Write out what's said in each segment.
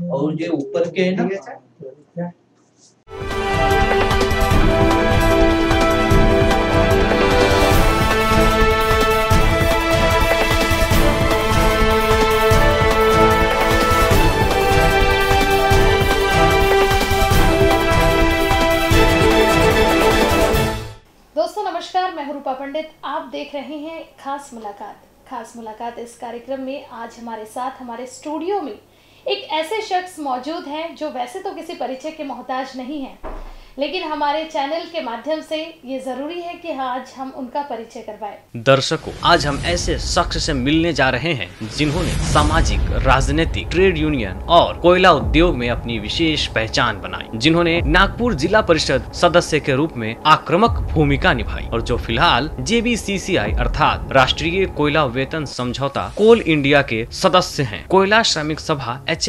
और ये ऊपर के है ना दोस्तों नमस्कार मैं रूपा पंडित आप देख रहे हैं खास मुलाकात खास मुलाकात इस कार्यक्रम में आज हमारे साथ हमारे स्टूडियो में एक ऐसे शख्स मौजूद हैं जो वैसे तो किसी परिचय के मोहताज नहीं हैं लेकिन हमारे चैनल के माध्यम से ये जरूरी है कि आज हम उनका परिचय करवाएं। दर्शकों आज हम ऐसे शख्स से मिलने जा रहे हैं जिन्होंने सामाजिक राजनीतिक ट्रेड यूनियन और कोयला उद्योग में अपनी विशेष पहचान बनाई जिन्होंने नागपुर जिला परिषद सदस्य के रूप में आक्रमक भूमिका निभाई और जो फिलहाल जे अर्थात राष्ट्रीय कोयला वेतन समझौता कोल इंडिया के सदस्य है कोयला श्रमिक सभा एच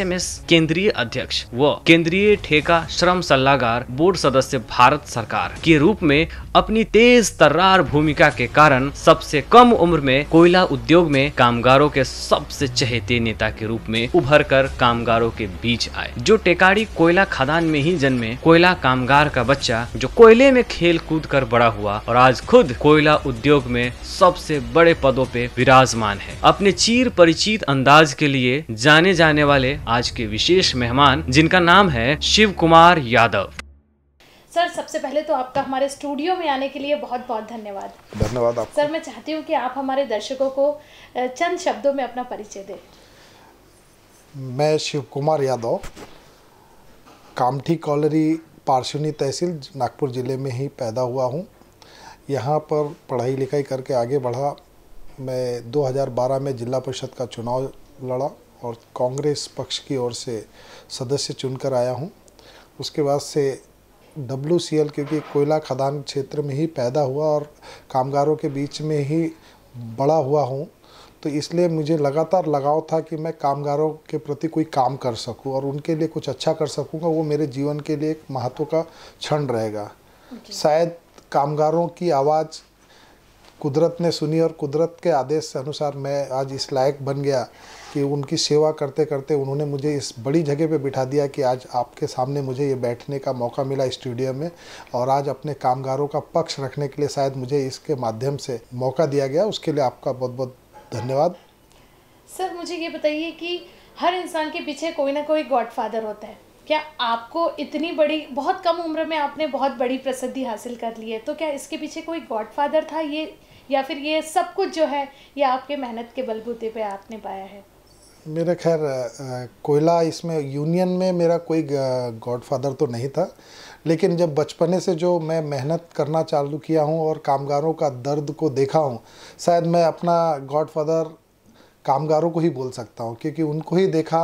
केंद्रीय अध्यक्ष व केंद्रीय ठेका श्रम सलाहकार बोर्ड सदस्य भारत सरकार के रूप में अपनी तेज तर्रार भूमिका के कारण सबसे कम उम्र में कोयला उद्योग में कामगारों के सबसे चहेते नेता के रूप में उभर कर कामगारों के बीच आए जो टेकाड़ी कोयला खदान में ही जन्मे कोयला कामगार का बच्चा जो कोयले में खेल कूद कर बड़ा हुआ और आज खुद कोयला उद्योग में सबसे बड़े पदों पे विराजमान है अपने चीर परिचित अंदाज के लिए जाने जाने वाले आज के विशेष मेहमान जिनका नाम है शिव कुमार यादव सर सबसे पहले तो आपका हमारे स्टूडियो में आने के लिए बहुत बहुत धन्यवाद धन्यवाद आप सर मैं चाहती हूँ कि आप हमारे दर्शकों को चंद शब्दों में अपना परिचय दें मैं शिव कुमार यादव कामठी कॉलरी पार्श्वनी तहसील नागपुर ज़िले में ही पैदा हुआ हूँ यहाँ पर पढ़ाई लिखाई करके आगे बढ़ा मैं 2012 में जिला परिषद का चुनाव लड़ा और कांग्रेस पक्ष की ओर से सदस्य चुनकर आया हूँ उसके बाद से एल क्योंकि कोयला खदान क्षेत्र में ही पैदा हुआ और कामगारों के बीच में ही बड़ा हुआ हूँ तो इसलिए मुझे लगातार लगाव था कि मैं कामगारों के प्रति कोई काम कर सकूं और उनके लिए कुछ अच्छा कर सकूंगा वो मेरे जीवन के लिए एक महत्व का क्षण रहेगा शायद कामगारों की आवाज़ कुदरत ने सुनी और कुदरत के आदेश के अनुसार मैं आज इस लायक बन गया कि उनकी सेवा करते करते उन्होंने मुझे इस बड़ी जगह पे बिठा दिया कि आज आपके सामने मुझे ये बैठने का मौका मिला स्टेडियम में और आज अपने कामगारों का पक्ष रखने के लिए शायद मुझे इसके माध्यम से मौका दिया गया उसके लिए आपका बहुत बहुत धन्यवाद सर मुझे ये बताइए कि हर इंसान के पीछे कोई ना कोई गॉडफादर होता है क्या आपको इतनी बड़ी बहुत कम उम्र में आपने बहुत बड़ी प्रसिद्धि हासिल कर ली है तो क्या इसके पीछे कोई गॉडफादर था ये या फिर ये सब कुछ जो है ये आपके मेहनत के बलबूते पे आपने पाया है मेरा खैर कोयला इसमें यूनियन में मेरा कोई गॉडफादर तो नहीं था लेकिन जब बचपने से जो मैं मेहनत करना चालू किया हूँ और कामगारों का दर्द को देखा हूँ शायद मैं अपना गॉडफादर कामगारों को ही बोल सकता हूँ क्योंकि उनको ही देखा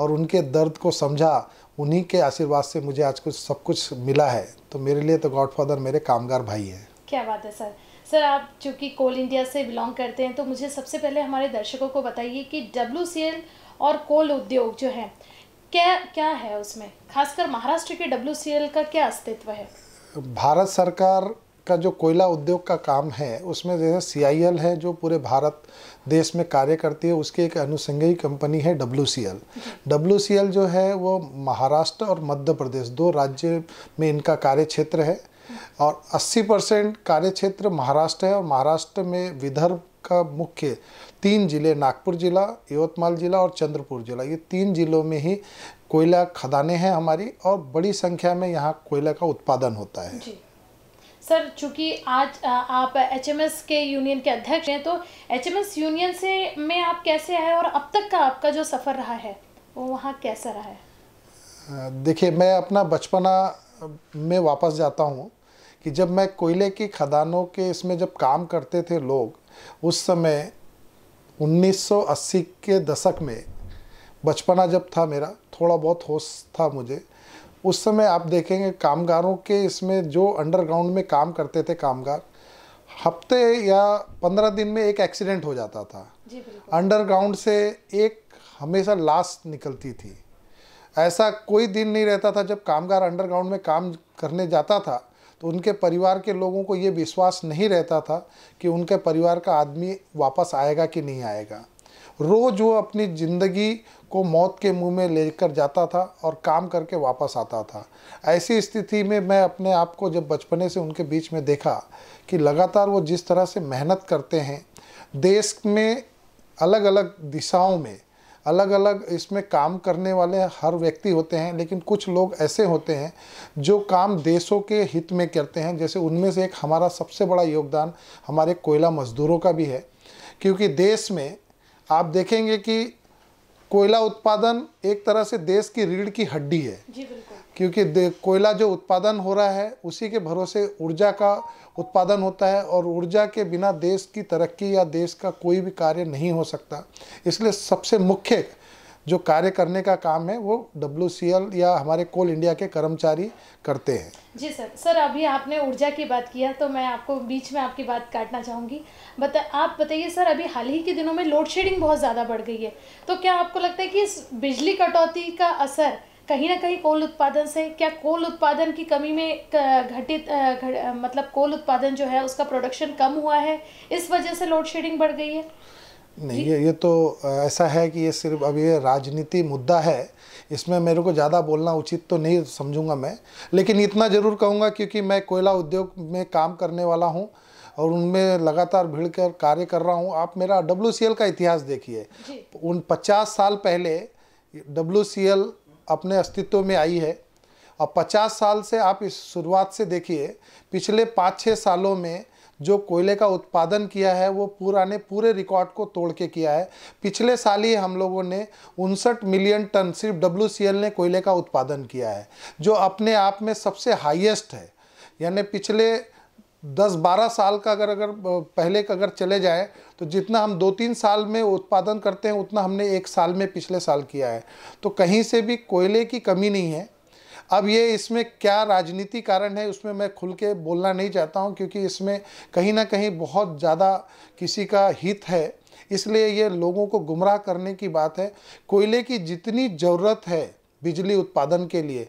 और उनके दर्द को समझा उन्हीं के आशीर्वाद से मुझे आज कुछ सब कुछ मिला है तो मेरे लिए तो गॉडफादर मेरे कामगार भाई हैं क्या बात है सर सर आप चूँकि कोल इंडिया से बिलोंग करते हैं तो मुझे सबसे पहले हमारे दर्शकों को बताइए कि डब्ल्यू और कोल उद्योग जो है क्या क्या है उसमें खासकर महाराष्ट्र के डब्ल्यू का क्या अस्तित्व है भारत सरकार का जो कोयला उद्योग का काम है उसमें जैसे सी है जो पूरे भारत देश में कार्य करती है उसकी एक अनुसंगी कंपनी है W C L W C L जो है वो महाराष्ट्र और मध्य प्रदेश दो राज्य में इनका कार्य क्षेत्र है और 80 परसेंट कार्य क्षेत्र महाराष्ट्र है और महाराष्ट्र में विदर्भ का मुख्य तीन जिले नागपुर जिला यवतमाल जिला और चंद्रपुर जिला ये तीन जिलों में ही कोयला खदाने हैं हमारी और बड़ी संख्या में यहाँ कोयला का उत्पादन होता है जी। सर चूंकि आज आप एच के यूनियन के अध्यक्ष हैं तो एच यूनियन से में आप कैसे आए और अब तक का आपका जो सफ़र रहा है वो वहाँ कैसा रहा है देखिए मैं अपना बचपना में वापस जाता हूँ कि जब मैं कोयले की खदानों के इसमें जब काम करते थे लोग उस समय 1980 के दशक में बचपना जब था मेरा थोड़ा बहुत होश था मुझे उस समय आप देखेंगे कामगारों के इसमें जो अंडरग्राउंड में काम करते थे कामगार हफ्ते या पंद्रह दिन में एक एक्सीडेंट हो जाता था अंडरग्राउंड से एक हमेशा लाश निकलती थी ऐसा कोई दिन नहीं रहता था जब कामगार अंडरग्राउंड में काम करने जाता था तो उनके परिवार के लोगों को ये विश्वास नहीं रहता था कि उनके परिवार का आदमी वापस आएगा कि नहीं आएगा रोज़ वो अपनी ज़िंदगी को मौत के मुंह में लेकर जाता था और काम करके वापस आता था ऐसी स्थिति में मैं अपने आप को जब बचपने से उनके बीच में देखा कि लगातार वो जिस तरह से मेहनत करते हैं देश में अलग अलग दिशाओं में अलग अलग इसमें काम करने वाले हर व्यक्ति होते हैं लेकिन कुछ लोग ऐसे होते हैं जो काम देशों के हित में करते हैं जैसे उनमें से एक हमारा सबसे बड़ा योगदान हमारे कोयला मजदूरों का भी है क्योंकि देश में आप देखेंगे कि कोयला उत्पादन एक तरह से देश की रीढ़ की हड्डी है जी क्योंकि कोयला जो उत्पादन हो रहा है उसी के भरोसे ऊर्जा का उत्पादन होता है और ऊर्जा के बिना देश की तरक्की या देश का कोई भी कार्य नहीं हो सकता इसलिए सबसे मुख्य जो कार्य करने का काम है वो डब्ल्यू या हमारे कोल इंडिया के कर्मचारी करते हैं जी सर सर अभी आपने ऊर्जा की बात किया तो मैं आपको बीच में आपकी बात काटना चाहूँगी बता आप बताइए सर अभी हाल ही के दिनों में लोड शेडिंग बहुत ज़्यादा बढ़ गई है तो क्या आपको लगता है कि इस बिजली कटौती का असर कहीं ना कहीं कोल उत्पादन से क्या कोल उत्पादन की कमी में घटित मतलब कोल उत्पादन जो है उसका प्रोडक्शन कम हुआ है इस वजह से लोड शेडिंग बढ़ गई है नहीं ये ये तो ऐसा है कि ये सिर्फ अब ये राजनीति मुद्दा है इसमें मेरे को ज़्यादा बोलना उचित तो नहीं समझूंगा मैं लेकिन इतना ज़रूर कहूँगा क्योंकि मैं कोयला उद्योग में काम करने वाला हूँ और उनमें लगातार भिड़ कर कार्य कर रहा हूँ आप मेरा डब्ल्यू का इतिहास देखिए उन पचास साल पहले डब्ल्यू अपने अस्तित्व में आई है और पचास साल से आप इस शुरुआत से देखिए पिछले पाँच छः सालों में जो कोयले का उत्पादन किया है वो पुराने पूरे रिकॉर्ड को तोड़ के किया है पिछले साल ही हम लोगों ने उनसठ मिलियन टन सिर्फ डब्ल्यू ने कोयले का उत्पादन किया है जो अपने आप में सबसे हाइएस्ट है यानी पिछले दस बारह साल का अगर अगर पहले का अगर चले जाए तो जितना हम दो तीन साल में उत्पादन करते हैं उतना हमने एक साल में पिछले साल किया है तो कहीं से भी कोयले की कमी नहीं है अब ये इसमें क्या राजनीति कारण है उसमें मैं खुल के बोलना नहीं चाहता हूँ क्योंकि इसमें कहीं ना कहीं बहुत ज़्यादा किसी का हित है इसलिए ये लोगों को गुमराह करने की बात है कोयले की जितनी ज़रूरत है बिजली उत्पादन के लिए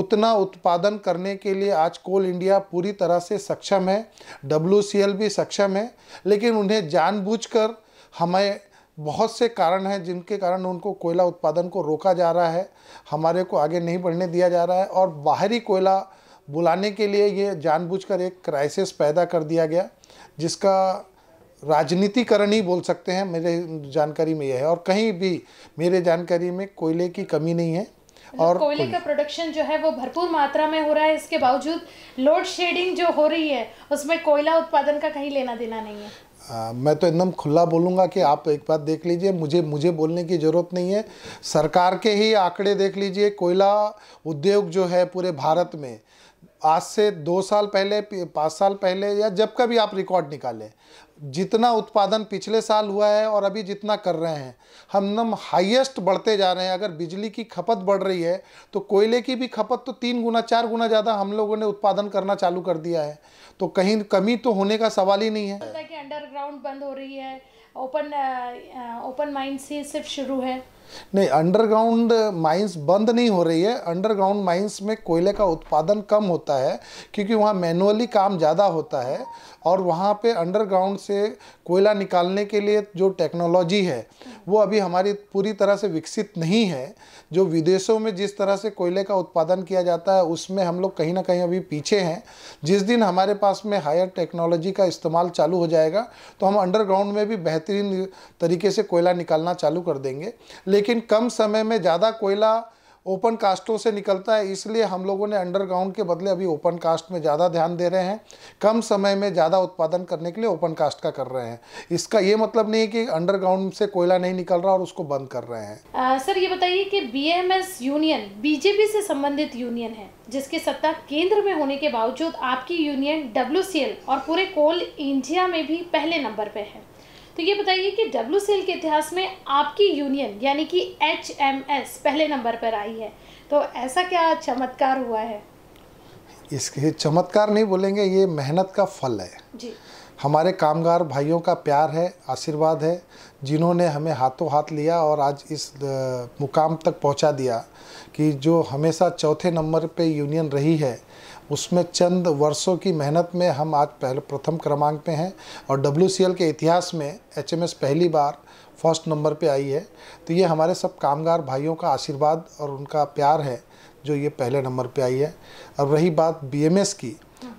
उतना उत्पादन करने के लिए आज कोल इंडिया पूरी तरह से सक्षम है डब्ल्यू भी सक्षम है लेकिन उन्हें जानबूझकर हमें बहुत से कारण हैं जिनके कारण उनको कोयला उत्पादन को रोका जा रहा है हमारे को आगे नहीं बढ़ने दिया जा रहा है और बाहरी कोयला बुलाने के लिए ये जानबूझकर एक क्राइसिस पैदा कर दिया गया जिसका राजनीतिकरण ही बोल सकते हैं मेरे जानकारी में यह है और कहीं भी मेरे जानकारी में कोयले की कमी नहीं है और मतलब कोयले का प्रोडक्शन जो है वो भरपूर मात्रा में हो रहा है इसके बावजूद लोड शेडिंग जो हो रही है उसमें कोयला उत्पादन का कहीं लेना देना नहीं है आ, मैं तो एकदम खुला बोलूँगा कि आप एक बात देख लीजिए मुझे मुझे बोलने की ज़रूरत नहीं है सरकार के ही आंकड़े देख लीजिए कोयला उद्योग जो है पूरे भारत में आज से दो साल पहले पाँच साल पहले या जब का भी आप रिकॉर्ड निकालें जितना उत्पादन पिछले साल हुआ है और अभी जितना कर रहे हैं हम नम हाईएस्ट बढ़ते जा रहे हैं अगर बिजली की खपत बढ़ रही है तो कोयले की भी खपत तो तीन गुना चार गुना ज़्यादा हम लोगों ने उत्पादन करना चालू कर दिया है तो कहीं कमी तो होने का सवाल ही नहीं है अंडरग्राउंड बंद हो रही है ओपन ओपन माइंड से सिर्फ शुरू है नहीं अंडरग्राउंड माइंस बंद नहीं हो रही है अंडरग्राउंड माइंस में कोयले का उत्पादन कम होता है क्योंकि वहाँ मैनुअली काम ज़्यादा होता है और वहाँ पे अंडरग्राउंड से कोयला निकालने के लिए जो टेक्नोलॉजी है वो अभी हमारी पूरी तरह से विकसित नहीं है जो विदेशों में जिस तरह से कोयले का उत्पादन किया जाता है उसमें हम लोग कहीं ना कहीं अभी पीछे हैं जिस दिन हमारे पास में हायर टेक्नोलॉजी का इस्तेमाल चालू हो जाएगा तो हम अंडरग्राउंड में भी बेहतरीन तरीके से कोयला निकालना चालू कर देंगे लेकिन लेकिन कम समय में ज़्यादा कोयला ओपन कास्टों से निकलता है इसलिए हम लोगों ने अंडरग्राउंड के बदले अभी ओपन कास्ट में ज़्यादा ध्यान दे रहे हैं कम समय में ज़्यादा उत्पादन करने के लिए ओपन कास्ट का कर रहे हैं इसका ये मतलब नहीं है कि अंडरग्राउंड से कोयला नहीं निकल रहा और उसको बंद कर रहे हैं आ, सर ये बताइए कि बीएमएस यूनियन बीजेपी से संबंधित यूनियन है जिसके सत्ता केंद्र में होने के बावजूद आपकी यूनियन डब्ल्यू और पूरे कोल इंडिया में भी पहले नंबर पर है तो ये बताइए कि डब्ल्यू के इतिहास में आपकी यूनियन यानी कि एच पहले नंबर पर आई है तो ऐसा क्या चमत्कार हुआ है इसके चमत्कार नहीं बोलेंगे ये मेहनत का फल है जी हमारे कामगार भाइयों का प्यार है आशीर्वाद है जिन्होंने हमें हाथों हाथ लिया और आज इस मुकाम तक पहुंचा दिया कि जो हमेशा चौथे नंबर पे यूनियन रही है उसमें चंद वर्षों की मेहनत में हम आज पहले प्रथम क्रमांक पे हैं और डब्ल्यू के इतिहास में एच पहली बार फर्स्ट नंबर पे आई है तो ये हमारे सब कामगार भाइयों का आशीर्वाद और उनका प्यार है जो ये पहले नंबर पे आई है अब रही बात बी की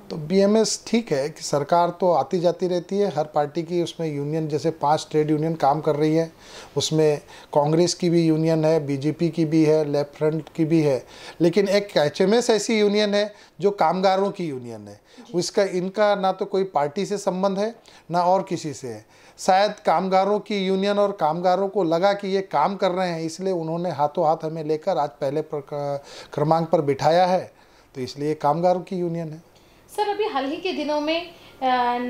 तो बीएमएस ठीक है कि सरकार तो आती जाती रहती है हर पार्टी की उसमें यूनियन जैसे पांच ट्रेड यूनियन काम कर रही है उसमें कांग्रेस की भी यूनियन है बीजेपी की भी है लेफ्ट फ्रंट की भी है लेकिन एक एच ऐसी यूनियन है जो कामगारों की यूनियन है उसका इनका ना तो कोई पार्टी से संबंध है ना और किसी से है शायद कामगारों की यूनियन और कामगारों को लगा कि ये काम कर रहे हैं इसलिए उन्होंने हाथों हाथ हमें लेकर आज पहले क्रमांक पर बिठाया है तो इसलिए कामगारों की यूनियन है सर अभी हाल ही के दिनों में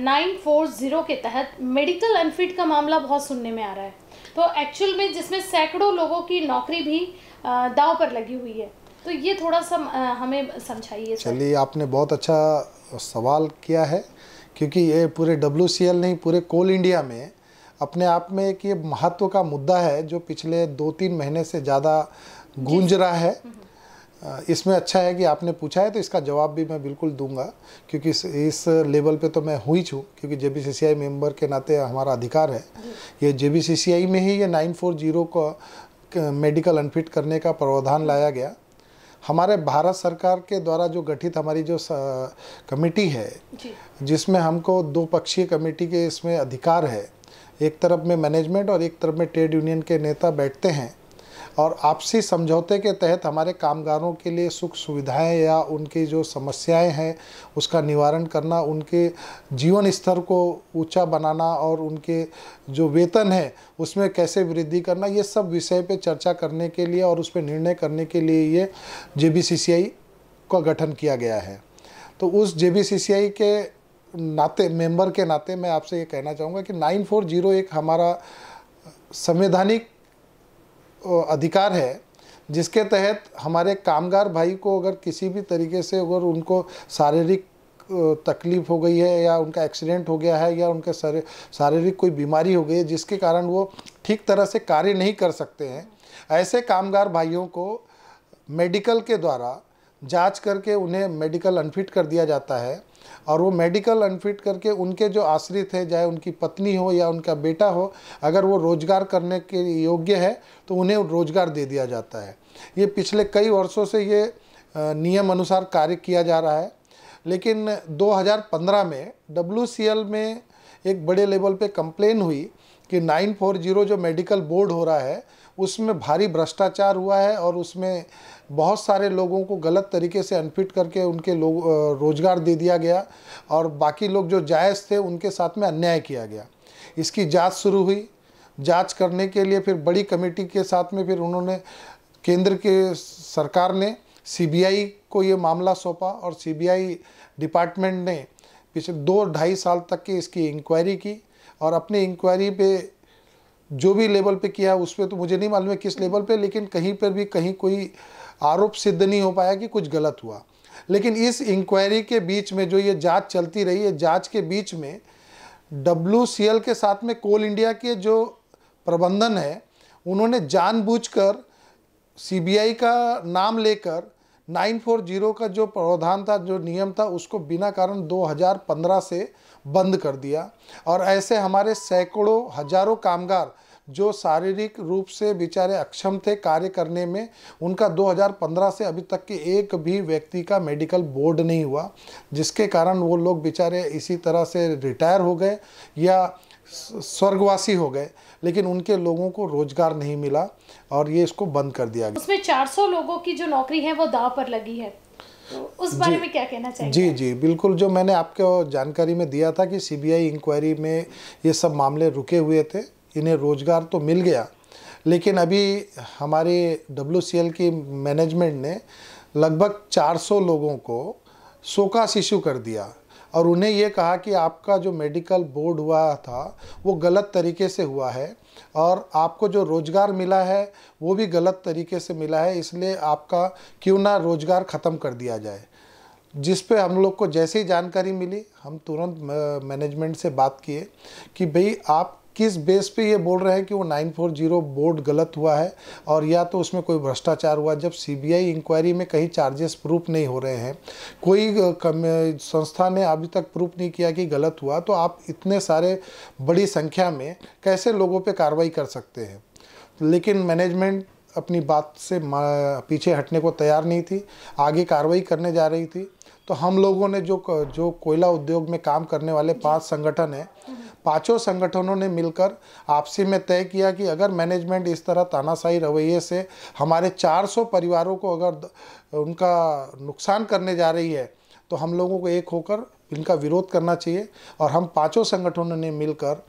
नाइन फोर ज़ीरो के तहत मेडिकल अनफिट का मामला बहुत सुनने में आ रहा है तो एक्चुअल में जिसमें सैकड़ों लोगों की नौकरी भी दाव पर लगी हुई है तो ये थोड़ा सा हमें समझाइए चलिए आपने बहुत अच्छा सवाल किया है क्योंकि ये पूरे डब्ल्यू नहीं पूरे कोल इंडिया में अपने आप में एक ये महत्व का मुद्दा है जो पिछले दो तीन महीने से ज़्यादा गूंज रहा है हम्म, हम्म। इसमें अच्छा है कि आपने पूछा है तो इसका जवाब भी मैं बिल्कुल दूंगा क्योंकि इस, इस लेवल पे तो मैं हुई छूँ क्योंकि जे बी मेंबर के नाते हमारा अधिकार है ये जे बी में ही ये नाइन फोर जीरो को मेडिकल अनफिट करने का प्रावधान लाया गया हमारे भारत सरकार के द्वारा जो गठित हमारी जो कमेटी है जिसमें हमको दो पक्षीय कमेटी के इसमें अधिकार है एक तरफ में मैनेजमेंट और एक तरफ में ट्रेड यूनियन के नेता बैठते हैं और आपसी समझौते के तहत हमारे कामगारों के लिए सुख सुविधाएं या उनकी जो समस्याएं हैं उसका निवारण करना उनके जीवन स्तर को ऊंचा बनाना और उनके जो वेतन है उसमें कैसे वृद्धि करना ये सब विषय पे चर्चा करने के लिए और उस पर निर्णय करने के लिए ये जे का गठन किया गया है तो उस जे के नाते मेंबर के नाते मैं आपसे ये कहना चाहूँगा कि 9401 हमारा संवैधानिक अधिकार है जिसके तहत हमारे कामगार भाई को अगर किसी भी तरीके से अगर उनको शारीरिक तकलीफ़ हो गई है या उनका एक्सीडेंट हो गया है या उनके शारीरिक कोई बीमारी हो गई है जिसके कारण वो ठीक तरह से कार्य नहीं कर सकते हैं ऐसे कामगार भाइयों को मेडिकल के द्वारा जांच करके उन्हें मेडिकल अनफिट कर दिया जाता है और वो मेडिकल अनफिट करके उनके जो आश्रित है चाहे उनकी पत्नी हो या उनका बेटा हो अगर वो रोज़गार करने के योग्य है तो उन्हें रोज़गार दे दिया जाता है ये पिछले कई वर्षों से ये नियम अनुसार कार्य किया जा रहा है लेकिन 2015 में डब्ल्यू में एक बड़े लेवल पे कंप्लेन हुई कि 940 जो मेडिकल बोर्ड हो रहा है उसमें भारी भ्रष्टाचार हुआ है और उसमें बहुत सारे लोगों को गलत तरीके से अनफिट करके उनके लोग रोज़गार दे दिया गया और बाकी लोग जो जायज़ थे उनके साथ में अन्याय किया गया इसकी जांच शुरू हुई जांच करने के लिए फिर बड़ी कमेटी के साथ में फिर उन्होंने केंद्र के सरकार ने सीबीआई को ये मामला सौंपा और सीबीआई डिपार्टमेंट ने पिछले दो ढाई साल तक की इसकी इंक्वायरी की और अपनी इंक्वायरी पे जो भी लेवल पे किया उस पर तो मुझे नहीं मालूम है किस लेवल पे लेकिन कहीं पर भी कहीं कोई आरोप सिद्ध नहीं हो पाया कि कुछ गलत हुआ लेकिन इस इंक्वायरी के बीच में जो ये जांच चलती रही है जांच के बीच में डब्ल्यू के साथ में कोल इंडिया के जो प्रबंधन है उन्होंने जानबूझकर सीबीआई का नाम लेकर 940 का जो प्रावधान था जो नियम था उसको बिना कारण 2015 से बंद कर दिया और ऐसे हमारे सैकड़ों हजारों कामगार जो शारीरिक रूप से बेचारे अक्षम थे कार्य करने में उनका 2015 से अभी तक के एक भी व्यक्ति का मेडिकल बोर्ड नहीं हुआ जिसके कारण वो लोग बेचारे इसी तरह से रिटायर हो गए या स्वर्गवासी हो गए लेकिन उनके लोगों को रोजगार नहीं मिला और ये इसको बंद कर दिया गया उसमें 400 लोगों की जो नौकरी है वो दाव पर लगी है तो उस बारे में क्या कहना चाहिए जी जी बिल्कुल जो मैंने आपको जानकारी में दिया था कि सीबीआई इंक्वायरी में ये सब मामले रुके हुए थे इन्हें रोज़गार तो मिल गया लेकिन अभी हमारे डब्ल्यू की मैनेजमेंट ने लगभग 400 लोगों को सोकास इशू कर दिया और उन्हें ये कहा कि आपका जो मेडिकल बोर्ड हुआ था वो गलत तरीके से हुआ है और आपको जो रोज़गार मिला है वो भी गलत तरीके से मिला है इसलिए आपका क्यों ना रोज़गार ख़त्म कर दिया जाए जिस पे हम लोग को जैसे ही जानकारी मिली हम तुरंत मैनेजमेंट से बात किए कि भई आप किस बेस पे ये बोल रहे हैं कि वो 940 बोर्ड गलत हुआ है और या तो उसमें कोई भ्रष्टाचार हुआ जब सीबीआई इंक्वायरी में कहीं चार्जेस प्रूफ नहीं हो रहे हैं कोई संस्था ने अभी तक प्रूफ नहीं किया कि गलत हुआ तो आप इतने सारे बड़ी संख्या में कैसे लोगों पर कार्रवाई कर सकते हैं लेकिन मैनेजमेंट अपनी बात से पीछे हटने को तैयार नहीं थी आगे कार्रवाई करने जा रही थी तो हम लोगों ने जो जो कोयला उद्योग में काम करने वाले पांच संगठन हैं हम्म। पांचों संगठनों ने मिलकर आपसी में तय किया कि अगर मैनेजमेंट इस तरह तानाशाही रवैये से हमारे 400 परिवारों को अगर उनका नुकसान करने जा रही है तो हम लोगों को एक होकर इनका विरोध करना चाहिए और हम पांचों संगठनों ने मिलकर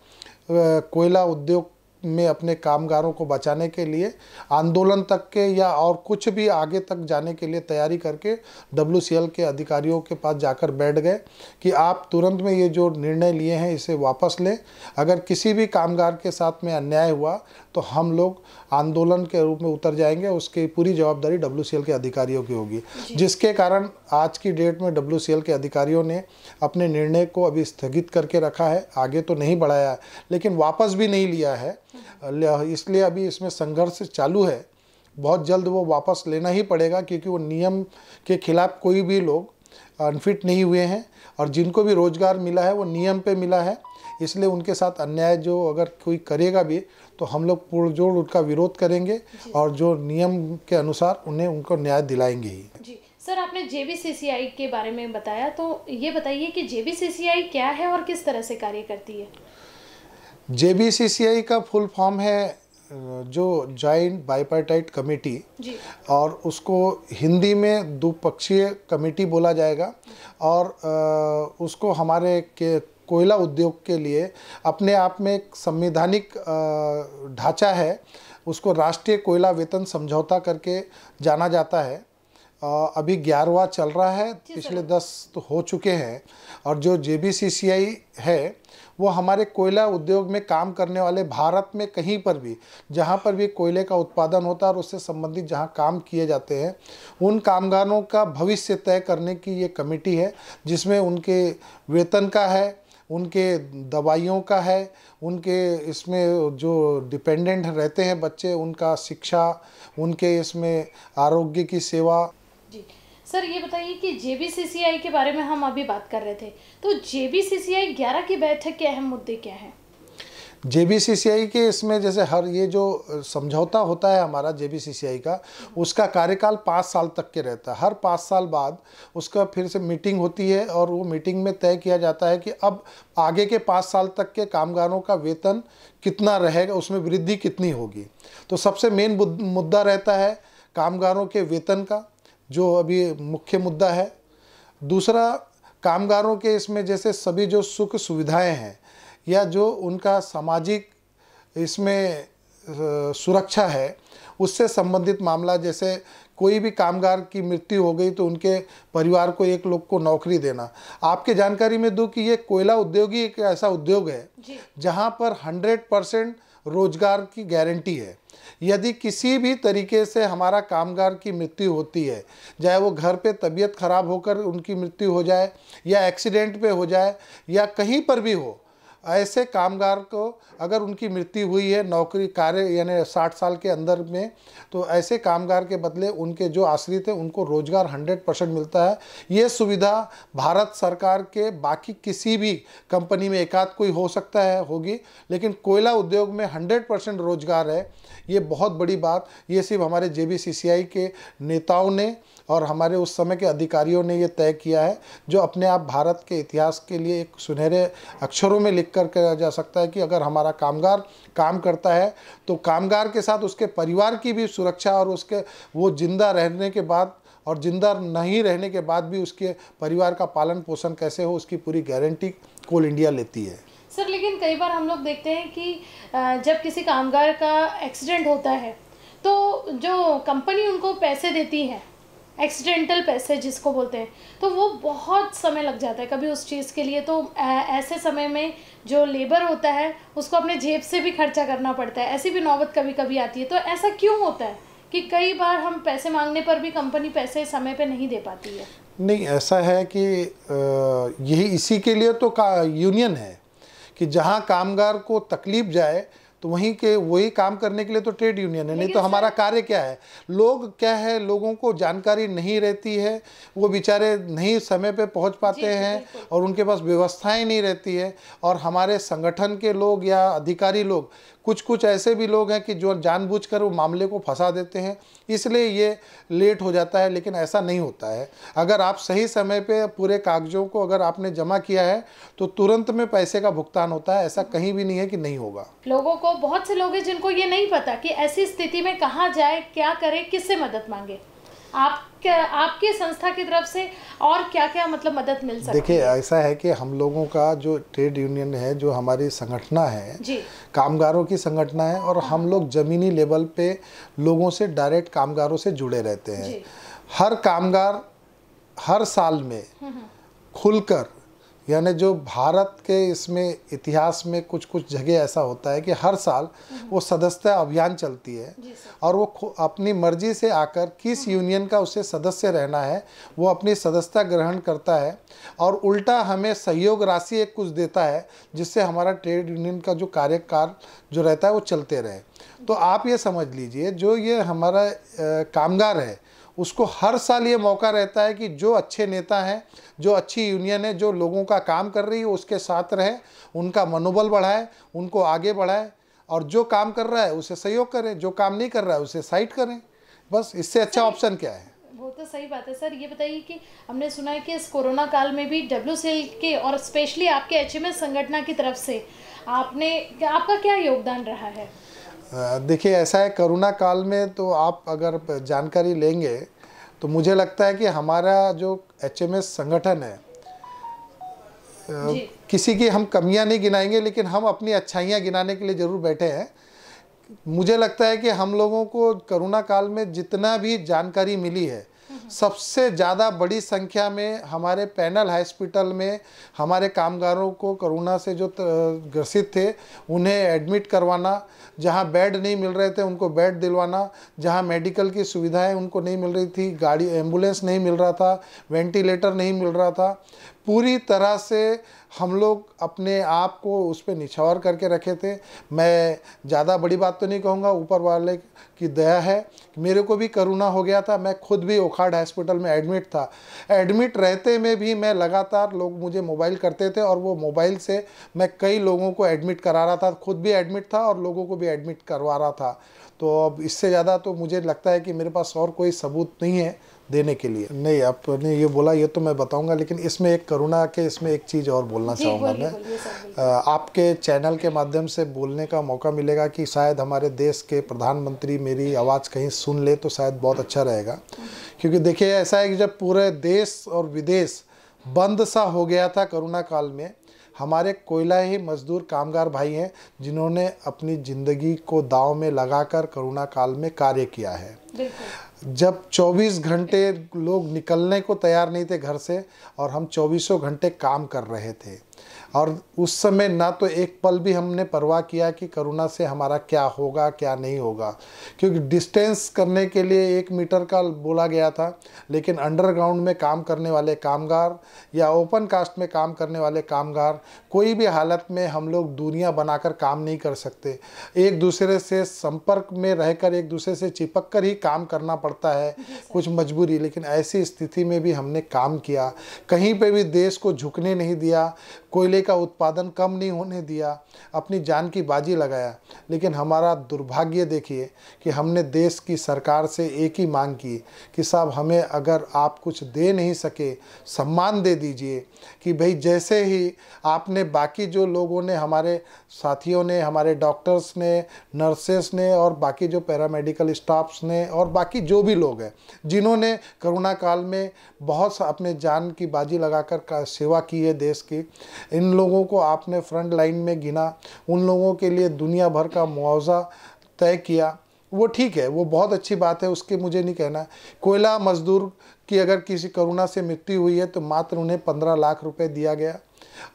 कोयला उद्योग में अपने कामगारों को बचाने के लिए आंदोलन तक के या और कुछ भी आगे तक जाने के लिए तैयारी करके डब्ल्यू के अधिकारियों के पास जाकर बैठ गए कि आप तुरंत में ये जो निर्णय लिए हैं इसे वापस लें अगर किसी भी कामगार के साथ में अन्याय हुआ तो हम लोग आंदोलन के रूप में उतर जाएंगे उसकी पूरी जवाबदारी डब्ल्यू के अधिकारियों की होगी जिसके कारण आज की डेट में डब्ल्यू के अधिकारियों ने अपने निर्णय को अभी स्थगित करके रखा है आगे तो नहीं बढ़ाया लेकिन वापस भी नहीं लिया है इसलिए अभी इसमें संघर्ष चालू है बहुत जल्द वो वापस लेना ही पड़ेगा क्योंकि वो नियम के खिलाफ कोई भी लोग अनफिट नहीं हुए हैं और जिनको भी रोज़गार मिला है वो नियम पे मिला है इसलिए उनके साथ अन्याय जो अगर कोई करेगा भी तो हम लोग पुरजोर उनका विरोध करेंगे और जो नियम के अनुसार उन्हें उनको न्याय दिलाएंगे ही जी सर आपने जे के बारे में बताया तो ये बताइए कि जे क्या है और किस तरह से कार्य करती है जे का फुल फॉर्म है जो जॉइंट बाइपार्टाइट कमेटी और उसको हिंदी में द्विपक्षीय कमेटी बोला जाएगा और उसको हमारे के कोयला उद्योग के लिए अपने आप में एक संवैधानिक ढांचा है उसको राष्ट्रीय कोयला वेतन समझौता करके जाना जाता है अभी ग्यारहवा चल रहा है पिछले दस तो हो चुके हैं और जो जे है वो हमारे कोयला उद्योग में काम करने वाले भारत में कहीं पर भी जहाँ पर भी कोयले का उत्पादन होता है और उससे संबंधित जहाँ काम किए जाते हैं उन कामगारों का भविष्य तय करने की ये कमेटी है जिसमें उनके वेतन का है उनके दवाइयों का है उनके इसमें जो डिपेंडेंट रहते हैं बच्चे उनका शिक्षा उनके इसमें आरोग्य की सेवा सर ये बताइए कि जे के बारे में हम अभी बात कर रहे थे तो जे बी की बैठक के अहम मुद्दे क्या हैं जे के इसमें जैसे हर ये जो समझौता होता है हमारा जे का उसका कार्यकाल पाँच साल तक के रहता है हर पाँच साल बाद उसका फिर से मीटिंग होती है और वो मीटिंग में तय किया जाता है कि अब आगे के पाँच साल तक के कामगारों का वेतन कितना रहेगा उसमें वृद्धि कितनी होगी तो सबसे मेन मुद्दा रहता है कामगारों के वेतन का जो अभी मुख्य मुद्दा है दूसरा कामगारों के इसमें जैसे सभी जो सुख सुविधाएं हैं या जो उनका सामाजिक इसमें सुरक्षा है उससे संबंधित मामला जैसे कोई भी कामगार की मृत्यु हो गई तो उनके परिवार को एक लोग को नौकरी देना आपके जानकारी में दो कि ये कोयला उद्योग ही एक ऐसा उद्योग है जहाँ पर 100 परसेंट रोजगार की गारंटी है यदि किसी भी तरीके से हमारा कामगार की मृत्यु होती है चाहे वो घर पे तबीयत खराब होकर उनकी मृत्यु हो जाए या एक्सीडेंट पे हो जाए या कहीं पर भी हो ऐसे कामगार को अगर उनकी मृत्यु हुई है नौकरी कार्य यानी साठ साल के अंदर में तो ऐसे कामगार के बदले उनके जो आश्रित हैं उनको रोजगार हंड्रेड परसेंट मिलता है ये सुविधा भारत सरकार के बाकी किसी भी कंपनी में एकाध कोई हो सकता है होगी लेकिन कोयला उद्योग में हंड्रेड परसेंट रोजगार है ये बहुत बड़ी बात ये सिर्फ हमारे जे के नेताओं ने और हमारे उस समय के अधिकारियों ने ये तय किया है जो अपने आप भारत के इतिहास के लिए एक सुनहरे अक्षरों में लिख कर कहा जा सकता है कि अगर हमारा कामगार काम करता है तो कामगार के साथ उसके परिवार की भी सुरक्षा और उसके वो जिंदा रहने के बाद और जिंदा नहीं रहने के बाद भी उसके परिवार का पालन पोषण कैसे हो उसकी पूरी गारंटी कोल इंडिया लेती है सर लेकिन कई बार हम लोग देखते हैं कि जब किसी कामगार का एक्सीडेंट होता है तो जो कंपनी उनको पैसे देती है एक्सीडेंटल पैसे जिसको बोलते हैं तो वो बहुत समय लग जाता है कभी उस चीज़ के लिए तो ऐसे समय में जो लेबर होता है उसको अपने जेब से भी खर्चा करना पड़ता है ऐसी भी नौबत कभी कभी आती है तो ऐसा क्यों होता है कि कई बार हम पैसे मांगने पर भी कंपनी पैसे समय पे नहीं दे पाती है नहीं ऐसा है कि यही इसी के लिए तो का यूनियन है कि जहाँ कामगार को तकलीफ जाए तो वहीं के वही काम करने के लिए तो ट्रेड यूनियन है नहीं तो हमारा कार्य क्या है लोग क्या है लोगों को जानकारी नहीं रहती है वो बेचारे नहीं समय पे पहुंच पाते हैं और उनके पास व्यवस्थाएं नहीं रहती है और हमारे संगठन के लोग या अधिकारी लोग कुछ कुछ ऐसे भी लोग हैं कि जो जानबूझकर वो मामले को फंसा देते हैं इसलिए ये लेट हो जाता है लेकिन ऐसा नहीं होता है अगर आप सही समय पे पूरे कागजों को अगर आपने जमा किया है तो तुरंत में पैसे का भुगतान होता है ऐसा कहीं भी नहीं है कि नहीं होगा लोगों को बहुत से लोग हैं जिनको ये नहीं पता कि ऐसी स्थिति में कहाँ जाए क्या करे किससे मदद मांगे आप आपके संस्था की तरफ से और क्या क्या मतलब मदद मिल सकती देखिए ऐसा है कि हम लोगों का जो ट्रेड यूनियन है जो हमारी संगठना है जी। कामगारों की संगठना है और हम हाँ। लोग ज़मीनी लेवल पे लोगों से डायरेक्ट कामगारों से जुड़े रहते हैं हर कामगार हर साल में हम्म, हम्म। खुलकर यानी जो भारत के इसमें इतिहास में कुछ कुछ जगह ऐसा होता है कि हर साल वो सदस्यता अभियान चलती है और वो अपनी मर्जी से आकर किस हम्म। यूनियन का उसे सदस्य रहना है वो अपनी सदस्यता ग्रहण करता है और उल्टा हमें सहयोग राशि एक कुछ देता है जिससे हमारा ट्रेड यूनियन का जो कार्यकाल जो रहता है वो चलते रहे तो आप ये समझ लीजिए जो ये हमारा कामगार है उसको हर साल ये मौका रहता है कि जो अच्छे नेता हैं जो अच्छी यूनियन है जो लोगों का काम कर रही है उसके साथ रहे उनका मनोबल बढ़ाए उनको आगे बढ़ाए और जो काम कर रहा है उसे सहयोग करें जो काम नहीं कर रहा है उसे साइड करें बस इससे अच्छा ऑप्शन क्या है वो तो सही बात है सर ये बताइए कि हमने सुना है कि इस कोरोना काल में भी डब्ल्यू के और स्पेशली आपके एच संगठना की तरफ से आपने आपका क्या योगदान रहा है देखिए ऐसा है करोना काल में तो आप अगर जानकारी लेंगे तो मुझे लगता है कि हमारा जो एच संगठन है किसी की हम कमियां नहीं गिनाएंगे लेकिन हम अपनी अच्छाइयां गिनाने के लिए ज़रूर बैठे हैं मुझे लगता है कि हम लोगों को करोना काल में जितना भी जानकारी मिली है सबसे ज़्यादा बड़ी संख्या में हमारे पैनल हॉस्पिटल में हमारे कामगारों को कोरोना से जो ग्रसित थे उन्हें एडमिट करवाना जहाँ बेड नहीं मिल रहे थे उनको बेड दिलवाना जहाँ मेडिकल की सुविधाएं उनको नहीं मिल रही थी गाड़ी एम्बुलेंस नहीं मिल रहा था वेंटिलेटर नहीं मिल रहा था पूरी तरह से हम लोग अपने आप को उस पर निछावर करके रखे थे मैं ज़्यादा बड़ी बात तो नहीं कहूँगा ऊपर वाले की दया है मेरे को भी करोना हो गया था मैं खुद भी ओखाड़ हॉस्पिटल में एडमिट था एडमिट रहते में भी मैं लगातार लोग मुझे मोबाइल करते थे और वो मोबाइल से मैं कई लोगों को एडमिट करा रहा था खुद भी एडमिट था और लोगों को भी एडमिट करवा रहा था तो अब इससे ज़्यादा तो मुझे लगता है कि मेरे पास और कोई सबूत नहीं है देने के लिए नहीं आपने ये बोला ये तो मैं बताऊंगा लेकिन इसमें एक करुणा के इसमें एक चीज़ और बोलना चाहूँगा मैं आपके चैनल के माध्यम से बोलने का मौका मिलेगा कि शायद हमारे देश के प्रधानमंत्री मेरी आवाज़ कहीं सुन ले तो शायद बहुत अच्छा रहेगा क्योंकि देखिए ऐसा है कि जब पूरे देश और विदेश बंद सा हो गया था कोरोना काल में हमारे कोयला ही मजदूर कामगार भाई हैं जिन्होंने अपनी ज़िंदगी को दाव में लगाकर कोरोना काल में कार्य किया है जब 24 घंटे लोग निकलने को तैयार नहीं थे घर से और हम चौबीसों घंटे काम कर रहे थे और उस समय ना तो एक पल भी हमने परवाह किया कि कोरोना से हमारा क्या होगा क्या नहीं होगा क्योंकि डिस्टेंस करने के लिए एक मीटर का बोला गया था लेकिन अंडरग्राउंड में काम करने वाले कामगार या ओपन कास्ट में काम करने वाले कामगार कोई भी हालत में हम लोग दूरियाँ बनाकर काम नहीं कर सकते एक दूसरे से संपर्क में रहकर एक दूसरे से चिपक कर ही काम करना पड़ता है कुछ मजबूरी लेकिन ऐसी स्थिति में भी हमने काम किया कहीं पर भी देश को झुकने नहीं दिया कोयले का उत्पादन कम नहीं होने दिया अपनी जान की बाजी लगाया लेकिन हमारा दुर्भाग्य देखिए कि हमने देश की सरकार से एक ही मांग की कि साहब हमें अगर आप कुछ दे नहीं सके सम्मान दे दीजिए कि भाई जैसे ही आपने बाकी जो लोगों ने हमारे साथियों ने हमारे डॉक्टर्स ने नर्सेस ने और बाकी जो पैरामेडिकल स्टाफ्स ने और बाकी जो भी लोग हैं जिन्होंने कोरोना काल में बहुत अपने जान की बाजी लगाकर सेवा की है देश की इन लोगों को आपने फ्रंट लाइन में गिना उन लोगों के लिए दुनिया भर का मुआवजा तय किया वो ठीक है वो बहुत अच्छी बात है उसके मुझे नहीं कहना कोयला मजदूर की अगर किसी कोरोना से मृत्यु हुई है तो मात्र उन्हें पंद्रह लाख रुपए दिया गया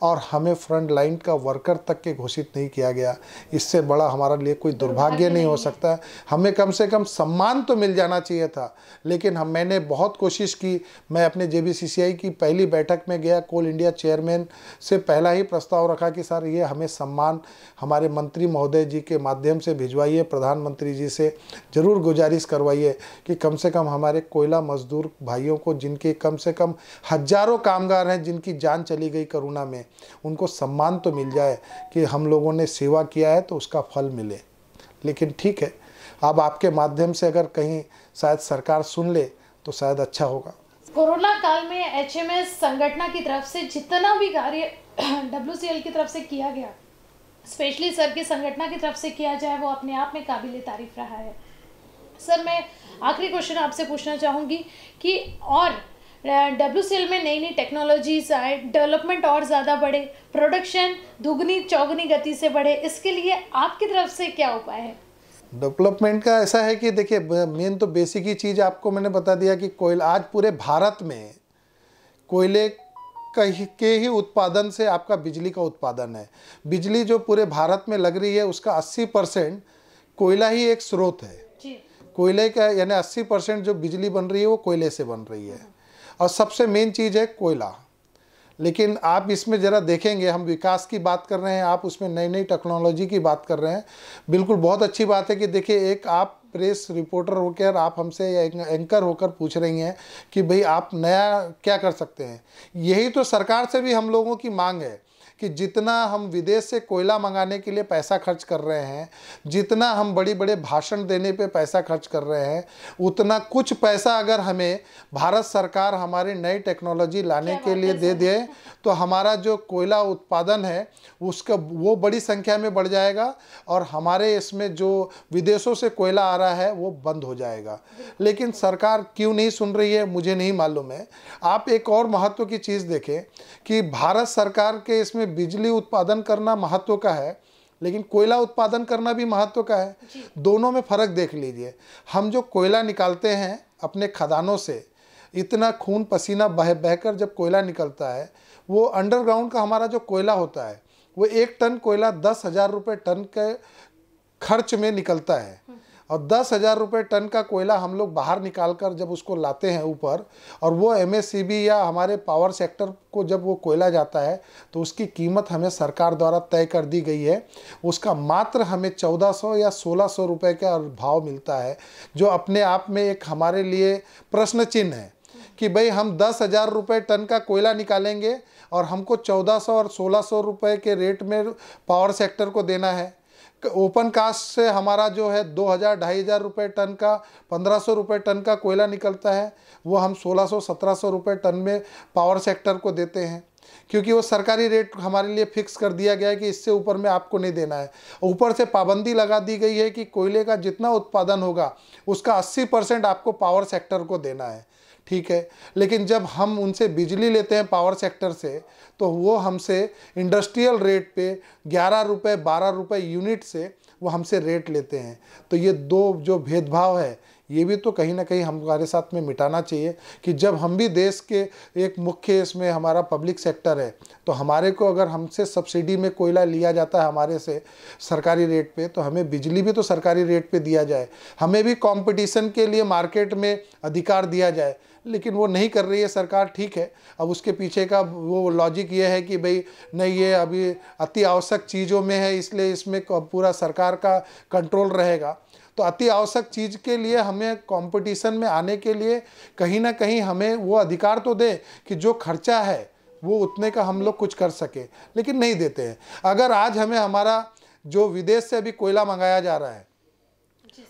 और हमें फ्रंट लाइन का वर्कर तक के घोषित नहीं किया गया इससे बड़ा हमारे लिए कोई दुर्भाग्य नहीं हो सकता हमें कम से कम सम्मान तो मिल जाना चाहिए था लेकिन हम मैंने बहुत कोशिश की मैं अपने जे की पहली बैठक में गया कोल इंडिया चेयरमैन से पहला ही प्रस्ताव रखा कि सर ये हमें सम्मान हमारे मंत्री महोदय जी के माध्यम से भिजवाइए प्रधानमंत्री जी से ज़रूर गुजारिश करवाइए कि कम से कम हमारे कोयला मजदूर भाइयों को जिनके कम से कम हजारों कामगार हैं जिनकी जान चली गई करोना में उनको सम्मान तो मिल जाए कि हम लोगों ने सेवा किया है तो उसका फल मिले लेकिन ठीक है अब आपके माध्यम से अगर कहीं शायद सरकार सुन ले तो शायद अच्छा होगा कोरोना काल में एच एम एस संगठना की तरफ से जितना भी कार्य डब्ल्यू सी एल की तरफ से किया गया स्पेशली सर की संगठना की तरफ से किया जाए वो अपने आप में काबिल तारीफ रहा है सर मैं आखिरी क्वेश्चन आपसे पूछना चाहूँगी कि और डब्ल्यू में नई नई टेक्नोलॉजीज आए डेवलपमेंट और ज़्यादा बढ़े प्रोडक्शन दुगनी चौगुनी गति से बढ़े इसके लिए आपकी तरफ से क्या उपाय है डेवलपमेंट का ऐसा है कि देखिए मेन तो बेसिक ही चीज़ आपको मैंने बता दिया कि कोयला आज पूरे भारत में कोयले के ही उत्पादन से आपका बिजली का उत्पादन है बिजली जो पूरे भारत में लग रही है उसका 80 परसेंट कोयला ही एक स्रोत है कोयले का यानी 80 परसेंट जो बिजली बन रही है वो कोयले से बन रही है और सबसे मेन चीज़ है कोयला लेकिन आप इसमें ज़रा देखेंगे हम विकास की बात कर रहे हैं आप उसमें नई नई टेक्नोलॉजी की बात कर रहे हैं बिल्कुल बहुत अच्छी बात है कि देखिए एक आप प्रेस रिपोर्टर होकर आप हमसे एंकर होकर पूछ रही हैं कि भाई आप नया क्या कर सकते हैं यही तो सरकार से भी हम लोगों की मांग है कि जितना हम विदेश से कोयला मंगाने के लिए पैसा खर्च कर रहे हैं जितना हम बड़ी बड़े भाषण देने पे पैसा खर्च कर रहे हैं उतना कुछ पैसा अगर हमें भारत सरकार हमारी नई टेक्नोलॉजी लाने के लिए दे दे तो हमारा जो कोयला उत्पादन है उसका वो बड़ी संख्या में बढ़ जाएगा और हमारे इसमें जो विदेशों से कोयला आ रहा है वो बंद हो जाएगा लेकिन सरकार क्यों नहीं सुन रही है मुझे नहीं मालूम है आप एक और महत्व की चीज़ देखें कि भारत सरकार के इसमें बिजली उत्पादन करना महत्व का है लेकिन कोयला उत्पादन करना भी महत्व का है दोनों में फ़र्क देख लीजिए हम जो कोयला निकालते हैं अपने खदानों से इतना खून पसीना बह बहकर जब कोयला निकलता है वो अंडरग्राउंड का हमारा जो कोयला होता है वो एक टन कोयला दस हज़ार रुपये टन के खर्च में निकलता है और दस हज़ार रुपये टन का कोयला हम लोग बाहर निकाल कर जब उसको लाते हैं ऊपर और वो एम या हमारे पावर सेक्टर को जब वो कोयला जाता है तो उसकी कीमत हमें सरकार द्वारा तय कर दी गई है उसका मात्र हमें 1400 या 1600 रुपये का भाव मिलता है जो अपने आप में एक हमारे लिए प्रश्न चिन्ह है कि भाई हम दस हज़ार रुपये टन का कोयला निकालेंगे और हमको 1400 और 1600 रुपए के रेट में पावर सेक्टर को देना है ओपन कास्ट से हमारा जो है दो हज़ार ढाई हज़ार रुपये टन का पंद्रह सौ रुपये टन का कोयला निकलता है वो हम सोलह सौ सत्रह सौ रुपये टन में पावर सेक्टर को देते हैं क्योंकि वो सरकारी रेट हमारे लिए फिक्स कर दिया गया है कि इससे ऊपर में आपको नहीं देना है ऊपर से पाबंदी लगा दी गई है कि कोयले का जितना उत्पादन होगा उसका अस्सी परसेंट आपको पावर सेक्टर को देना है ठीक है लेकिन जब हम उनसे बिजली लेते हैं पावर सेक्टर से तो वो हमसे इंडस्ट्रियल रेट पे ग्यारह रुपये बारह रुपये यूनिट से वो हमसे रेट लेते हैं तो ये दो जो भेदभाव है ये भी तो कहीं ना कहीं हमारे साथ में मिटाना चाहिए कि जब हम भी देश के एक मुख्य इसमें हमारा पब्लिक सेक्टर है तो हमारे को अगर हमसे सब्सिडी में कोयला लिया जाता है हमारे से सरकारी रेट पे तो हमें बिजली भी तो सरकारी रेट पे दिया जाए हमें भी कंपटीशन के लिए मार्केट में अधिकार दिया जाए लेकिन वो नहीं कर रही है सरकार ठीक है अब उसके पीछे का वो लॉजिक ये है कि भाई नहीं ये अभी अति आवश्यक चीज़ों में है इसलिए इसमें पूरा सरकार का कंट्रोल रहेगा तो अति आवश्यक चीज़ के लिए हमें कंपटीशन में आने के लिए कहीं ना कहीं हमें वो अधिकार तो दे कि जो खर्चा है वो उतने का हम लोग कुछ कर सके लेकिन नहीं देते हैं अगर आज हमें हमारा जो विदेश से अभी कोयला मंगाया जा रहा है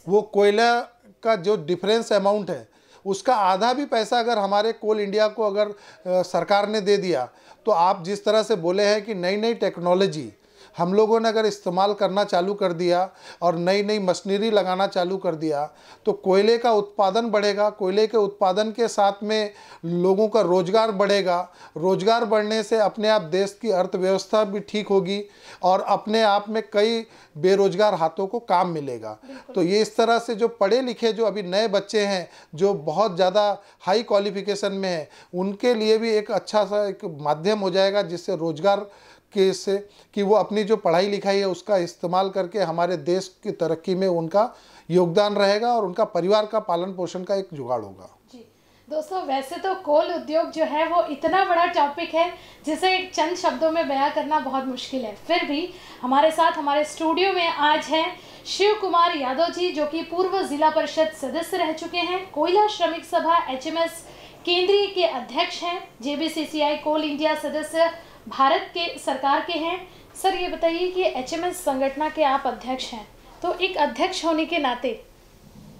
वो कोयला का जो डिफरेंस अमाउंट है उसका आधा भी पैसा अगर हमारे कोल इंडिया को अगर सरकार ने दे दिया तो आप जिस तरह से बोले हैं कि नई नई टेक्नोलॉजी हम लोगों ने अगर इस्तेमाल करना चालू कर दिया और नई नई मशीनरी लगाना चालू कर दिया तो कोयले का उत्पादन बढ़ेगा कोयले के उत्पादन के साथ में लोगों का रोज़गार बढ़ेगा रोज़गार बढ़ने से अपने आप देश की अर्थव्यवस्था भी ठीक होगी और अपने आप में कई बेरोज़गार हाथों को काम मिलेगा तो ये इस तरह से जो पढ़े लिखे जो अभी नए बच्चे हैं जो बहुत ज़्यादा हाई क्वालिफिकेशन में हैं उनके लिए भी एक अच्छा सा एक माध्यम हो जाएगा जिससे रोज़गार के से कि वो अपनी जो पढ़ाई लिखाई है उसका इस्तेमाल करके हमारे देश की तरक्की में उनका योगदान रहेगा और उनका परिवार का पालन पोषण का एक जुगाड़ होगा दोस्तों वैसे तो कोल उद्योग जो है वो इतना बड़ा टॉपिक है जिसे एक चंद शब्दों में बयां करना बहुत मुश्किल है फिर भी हमारे साथ हमारे स्टूडियो में आज हैं शिव कुमार यादव जी जो कि पूर्व जिला परिषद सदस्य रह चुके हैं कोयला श्रमिक सभा एचएमएस केंद्रीय के अध्यक्ष हैं जेबीसीसीआई कोल इंडिया सदस्य भारत के सरकार के हैं सर ये बताइए कि एच एम संगठना के आप अध्यक्ष हैं तो एक अध्यक्ष होने के नाते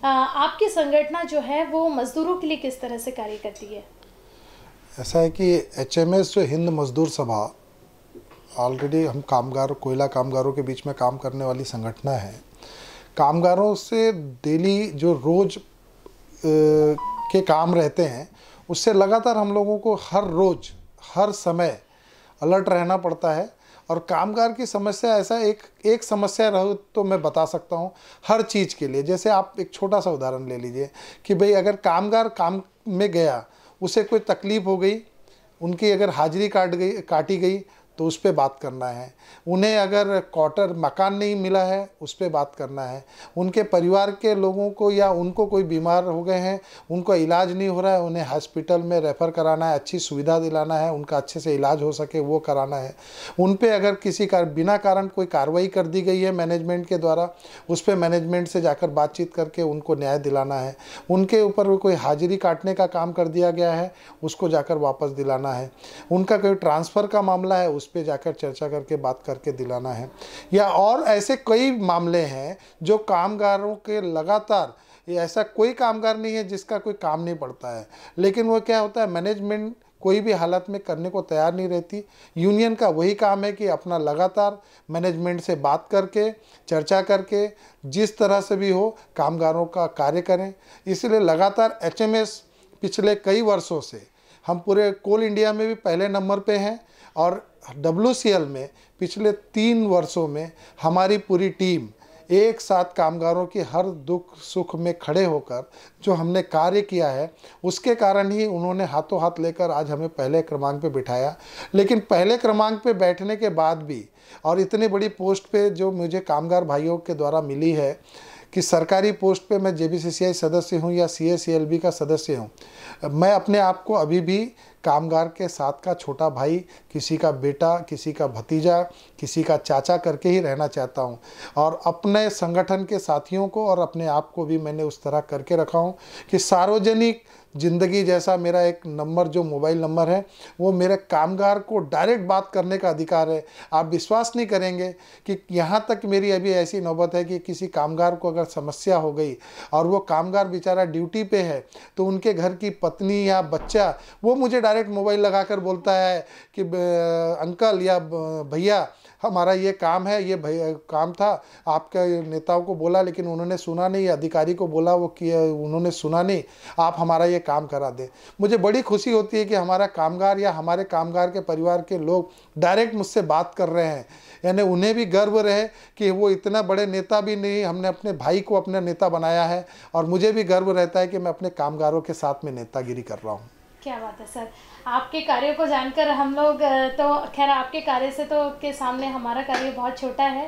आपकी संगठना जो है वो मज़दूरों के लिए किस तरह से कार्य करती है ऐसा है कि एच एम जो हिंद मज़दूर सभा ऑलरेडी हम कामगार कोयला कामगारों के बीच में काम करने वाली संगठना है कामगारों से डेली जो रोज़ के काम रहते हैं उससे लगातार हम लोगों को हर रोज़ हर समय अलर्ट रहना पड़ता है और कामगार की समस्या ऐसा एक एक समस्या रहो तो मैं बता सकता हूँ हर चीज़ के लिए जैसे आप एक छोटा सा उदाहरण ले लीजिए कि भाई अगर कामगार काम में गया उसे कोई तकलीफ़ हो गई उनकी अगर हाजिरी काट गई काटी गई तो उस पर बात करना है उन्हें अगर क्वार्टर मकान नहीं मिला है उस पर बात करना है उनके परिवार के लोगों को या उनको कोई बीमार हो गए हैं उनका इलाज नहीं हो रहा है उन्हें हॉस्पिटल में रेफ़र कराना है अच्छी सुविधा दिलाना है उनका अच्छे से इलाज हो सके वो कराना है उन पर अगर किसी का बिना कारण कोई कार्रवाई कर दी गई है मैनेजमेंट के द्वारा उस पर मैनेजमेंट से जाकर बातचीत करके उनको न्याय दिलाना है उनके ऊपर कोई हाजिरी काटने का काम कर दिया गया है उसको जाकर वापस दिलाना है उनका कोई ट्रांसफ़र का मामला है उस पर जाकर चर्चा करके बात करके दिलाना है या और ऐसे कई मामले हैं जो कामगारों के लगातार ऐसा कोई कामगार नहीं है जिसका कोई काम नहीं पड़ता है लेकिन वो क्या होता है मैनेजमेंट कोई भी हालत में करने को तैयार नहीं रहती यूनियन का वही काम है कि अपना लगातार मैनेजमेंट से बात करके चर्चा करके जिस तरह से भी हो कामगारों का कार्य करें इसलिए लगातार एचएमएस पिछले कई वर्षों से हम पूरे कोल इंडिया में भी पहले नंबर पे हैं और डब्ल्यू में पिछले तीन वर्षों में हमारी पूरी टीम एक साथ कामगारों की हर दुख सुख में खड़े होकर जो हमने कार्य किया है उसके कारण ही उन्होंने हाथों हाथ लेकर आज हमें पहले क्रमांक पे बिठाया लेकिन पहले क्रमांक पे बैठने के बाद भी और इतनी बड़ी पोस्ट पे जो मुझे कामगार भाइयों के द्वारा मिली है कि सरकारी पोस्ट पे मैं जे सदस्य हूँ या सी का सदस्य हूँ मैं अपने आप को अभी भी कामगार के साथ का छोटा भाई किसी का बेटा किसी का भतीजा किसी का चाचा करके ही रहना चाहता हूँ और अपने संगठन के साथियों को और अपने आप को भी मैंने उस तरह करके रखा हूँ कि सार्वजनिक ज़िंदगी जैसा मेरा एक नंबर जो मोबाइल नंबर है वो मेरे कामगार को डायरेक्ट बात करने का अधिकार है आप विश्वास नहीं करेंगे कि यहाँ तक मेरी अभी ऐसी नौबत है कि किसी कामगार को अगर समस्या हो गई और वो कामगार बेचारा ड्यूटी पे है तो उनके घर की पत्नी या बच्चा वो मुझे डायरेक्ट मोबाइल लगा कर बोलता है कि अंकल या भैया हमारा ये काम है ये भैया काम था आपके नेताओं को बोला लेकिन उन्होंने सुना नहीं अधिकारी को बोला वो किया उन्होंने सुना नहीं आप हमारा ये लिए काम करा दें मुझे बड़ी खुशी होती है कि हमारा कामगार या हमारे कामगार के परिवार के लोग डायरेक्ट मुझसे बात कर रहे हैं यानी उन्हें भी गर्व रहे कि वो इतना बड़े नेता भी नहीं हमने अपने भाई को अपना नेता बनाया है और मुझे भी गर्व रहता है कि मैं अपने कामगारों के साथ में नेतागिरी कर रहा हूँ क्या बात है सर आपके कार्यों को जानकर हम लोग तो खैर आपके कार्य से तो के सामने हमारा कार्य बहुत छोटा है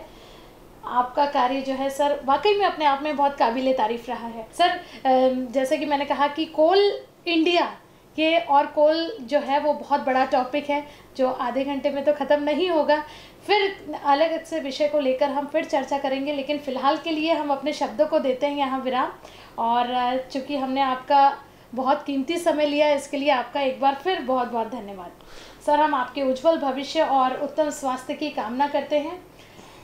आपका कार्य जो है सर वाकई में अपने आप में बहुत काबिल तारीफ रहा है सर जैसे कि मैंने कहा कि कोल इंडिया ये और कोल जो है वो बहुत बड़ा टॉपिक है जो आधे घंटे में तो ख़त्म नहीं होगा फिर अलग से विषय को लेकर हम फिर चर्चा करेंगे लेकिन फ़िलहाल के लिए हम अपने शब्दों को देते हैं यहाँ विराम और चूँकि हमने आपका बहुत कीमती समय लिया इसके लिए आपका एक बार फिर बहुत बहुत धन्यवाद सर हम आपके उज्जवल भविष्य और उत्तम स्वास्थ्य की कामना करते हैं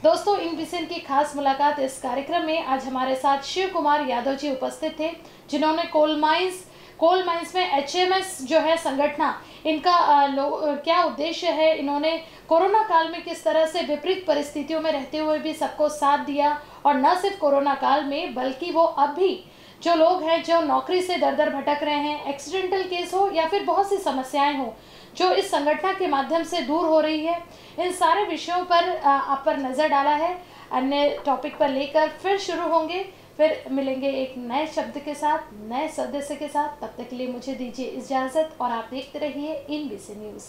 दोस्तों इन विसेंट की खास मुलाकात इस कार्यक्रम में आज हमारे साथ शिव कुमार यादव जी उपस्थित थे जिन्होंने कोल माइंस कोल माइंस में एच जो है संगठना इनका लो, क्या उद्देश्य है इन्होंने कोरोना काल में किस तरह से विपरीत परिस्थितियों में रहते हुए भी सबको साथ दिया और न सिर्फ कोरोना काल में बल्कि वो अब भी जो लोग हैं जो नौकरी से दर दर भटक रहे हैं एक्सीडेंटल केस हो या फिर बहुत सी समस्याएं हों जो इस संगठन के माध्यम से दूर हो रही है इन सारे विषयों पर आप पर नज़र डाला है अन्य टॉपिक पर लेकर फिर शुरू होंगे फिर मिलेंगे एक नए शब्द के साथ नए सदस्य के साथ तब तक के लिए मुझे दीजिए इजाज़त और आप देखते रहिए इन बी न्यूज़